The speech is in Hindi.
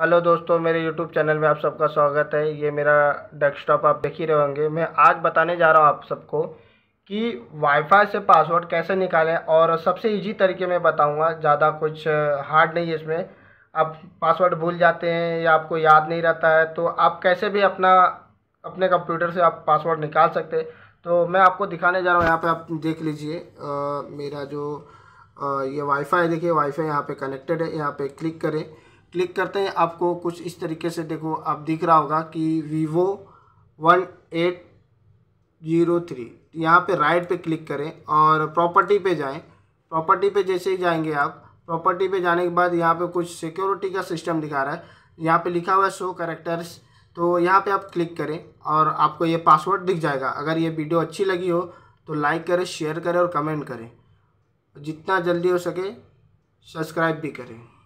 हेलो दोस्तों मेरे यूट्यूब चैनल में आप सबका स्वागत है ये मेरा डेस्कटॉप आप देख ही रहे होंगे मैं आज बताने जा रहा हूँ आप सबको कि वाईफाई से पासवर्ड कैसे निकालें और सबसे इजी तरीके में बताऊँगा ज़्यादा कुछ हार्ड नहीं है इसमें आप पासवर्ड भूल जाते हैं या आपको याद नहीं रहता है तो आप कैसे भी अपना अपने कंप्यूटर से आप पासवर्ड निकाल सकते तो मैं आपको दिखाने जा रहा हूँ यहाँ पर आप देख लीजिए मेरा जो आ, ये वाईफाई देखिए वाईफाई यहाँ पर कनेक्टेड है यहाँ पर क्लिक करें क्लिक करते हैं आपको कुछ इस तरीके से देखो आप दिख रहा होगा कि Vivo one eight zero three यहाँ पर राइट पे क्लिक करें और प्रॉपर्टी पे जाएं प्रॉपर्टी पे जैसे ही जाएंगे आप प्रॉपर्टी पे जाने के बाद यहाँ पे कुछ सिक्योरिटी का सिस्टम दिखा रहा है यहाँ पे लिखा हुआ है शो करेक्टर्स तो यहाँ पे आप क्लिक करें और आपको ये पासवर्ड दिख जाएगा अगर ये वीडियो अच्छी लगी हो तो लाइक करें शेयर करें और कमेंट करें जितना जल्दी हो सके सब्सक्राइब भी करें